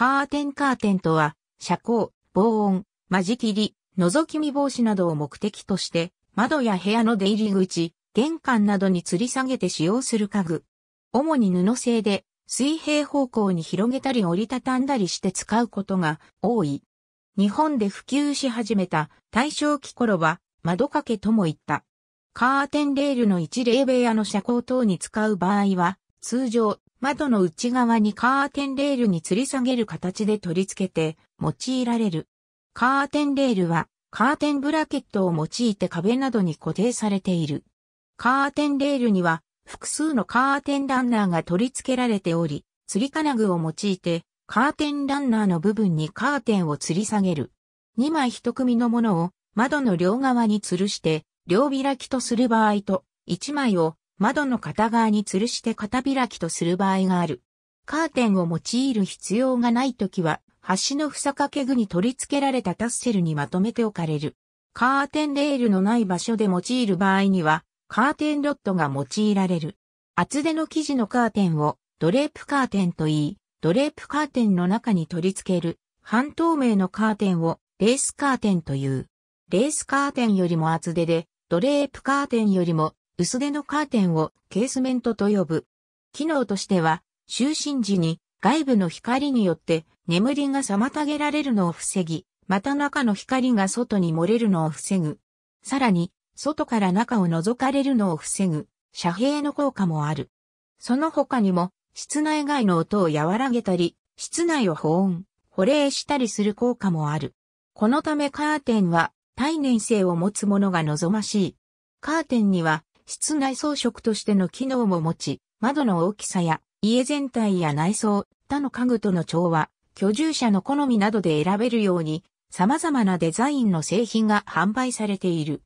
カーテンカーテンとは、遮光、防音、間仕切り、覗き見防止などを目的として、窓や部屋の出入り口、玄関などに吊り下げて使用する家具。主に布製で、水平方向に広げたり折りたたんだりして使うことが多い。日本で普及し始めた大正期頃は窓掛けとも言った。カーテンレールの一例部屋の遮光等に使う場合は通常窓の内側にカーテンレールに吊り下げる形で取り付けて用いられる。カーテンレールはカーテンブラケットを用いて壁などに固定されている。カーテンレールには複数のカーテンランナーが取り付けられており、吊り金具を用いてカーテンランナーの部分にカーテンを吊り下げる。2枚1組のものを窓の両側に吊るして両開きとする場合と、1枚を窓の片側に吊るして片開きとする場合がある。カーテンを用いる必要がないときは、端のふさかけ具に取り付けられたタッセルにまとめて置かれる。カーテンレールのない場所で用いる場合には、カーテンロットが用いられる。厚手の生地のカーテンをドレープカーテンと言い、ドレープカーテンの中に取り付ける半透明のカーテンをレースカーテンという。レースカーテンよりも厚手で、ドレープカーテンよりも薄手のカーテンをケースメントと呼ぶ。機能としては、就寝時に外部の光によって眠りが妨げられるのを防ぎ、また中の光が外に漏れるのを防ぐ。さらに、外から中を覗かれるのを防ぐ、遮蔽の効果もある。その他にも、室内外の音を和らげたり、室内を保温、保冷したりする効果もある。このためカーテンは、耐熱性を持つものが望ましい。カーテンには、室内装飾としての機能も持ち、窓の大きさや家全体や内装、他の家具との調和、居住者の好みなどで選べるように、様々なデザインの製品が販売されている。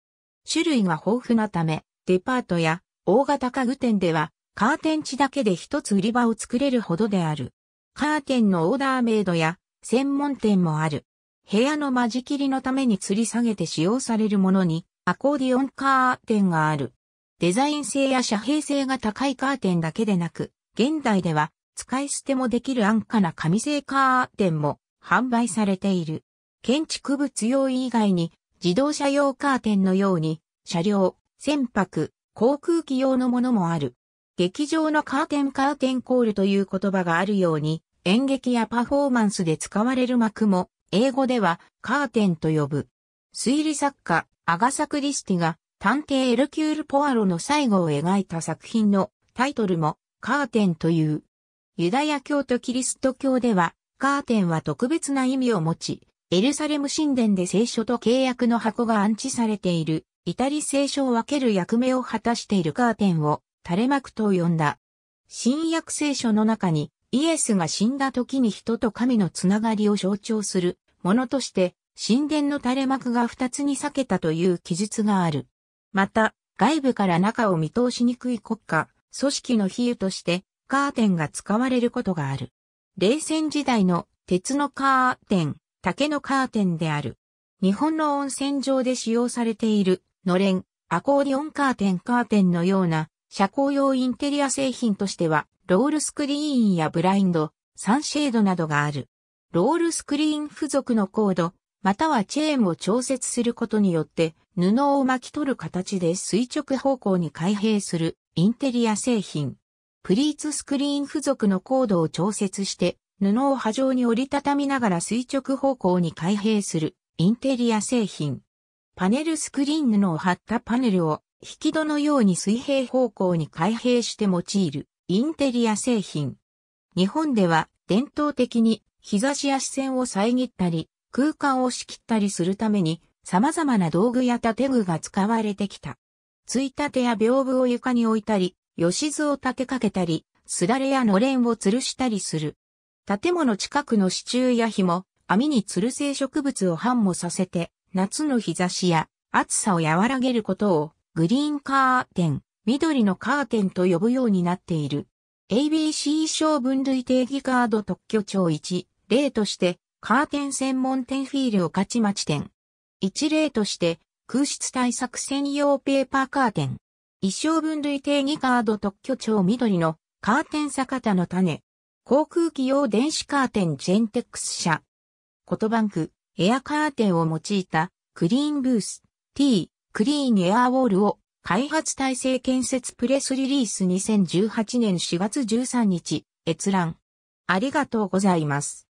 種類が豊富なため、デパートや大型家具店では、カーテン地だけで一つ売り場を作れるほどである。カーテンのオーダーメイドや専門店もある。部屋の間仕切りのために吊り下げて使用されるものにアコーディオンカーテンがある。デザイン性や遮蔽性が高いカーテンだけでなく、現代では使い捨てもできる安価な紙製カーテンも販売されている。建築物用以外に自動車用カーテンのように車両、船舶、航空機用のものもある。劇場のカーテンカーテンコールという言葉があるように演劇やパフォーマンスで使われる幕も英語ではカーテンと呼ぶ。推理作家アガサ・クリスティが探偵エルキュール・ポアロの最後を描いた作品のタイトルもカーテンという。ユダヤ教とキリスト教ではカーテンは特別な意味を持ち、エルサレム神殿で聖書と契約の箱が安置されている、イタリ聖書を分ける役目を果たしているカーテンを垂れ幕と呼んだ。新約聖書の中にイエスが死んだ時に人と神のつながりを象徴するものとして神殿の垂れ幕が二つに裂けたという記述がある。また、外部から中を見通しにくい国家、組織の比喩として、カーテンが使われることがある。冷戦時代の鉄のカーテン、竹のカーテンである。日本の温泉場で使用されている、のれん、アコーディオンカーテンカーテンのような、社交用インテリア製品としては、ロールスクリーンやブラインド、サンシェードなどがある。ロールスクリーン付属のコード、またはチェーンを調節することによって、布を巻き取る形で垂直方向に開閉するインテリア製品。プリーツスクリーン付属のコードを調節して布を波状に折りたたみながら垂直方向に開閉するインテリア製品。パネルスクリーン布を貼ったパネルを引き戸のように水平方向に開閉して用いるインテリア製品。日本では伝統的に日差しや視線を遮ったり空間を仕切ったりするために様々な道具や建具が使われてきた。ついたてや屏風を床に置いたり、吉図を立てかけたり、すだれやのれんを吊るしたりする。建物近くの支柱や紐、網に吊る性植物を繁茂させて、夏の日差しや暑さを和らげることを、グリーンカーテン、緑のカーテンと呼ぶようになっている。ABC 賞分類定義カード特許庁1、例として、カーテン専門店フィールを勝ち待ち店、一例として、空室対策専用ペーパーカーテン。一生分類定義カード特許庁緑のカーテン坂田の種。航空機用電子カーテンジェンテックス社。バンク、エアカーテンを用いたクリーンブース T クリーンエアウォールを開発体制建設プレスリリース2018年4月13日閲覧。ありがとうございます。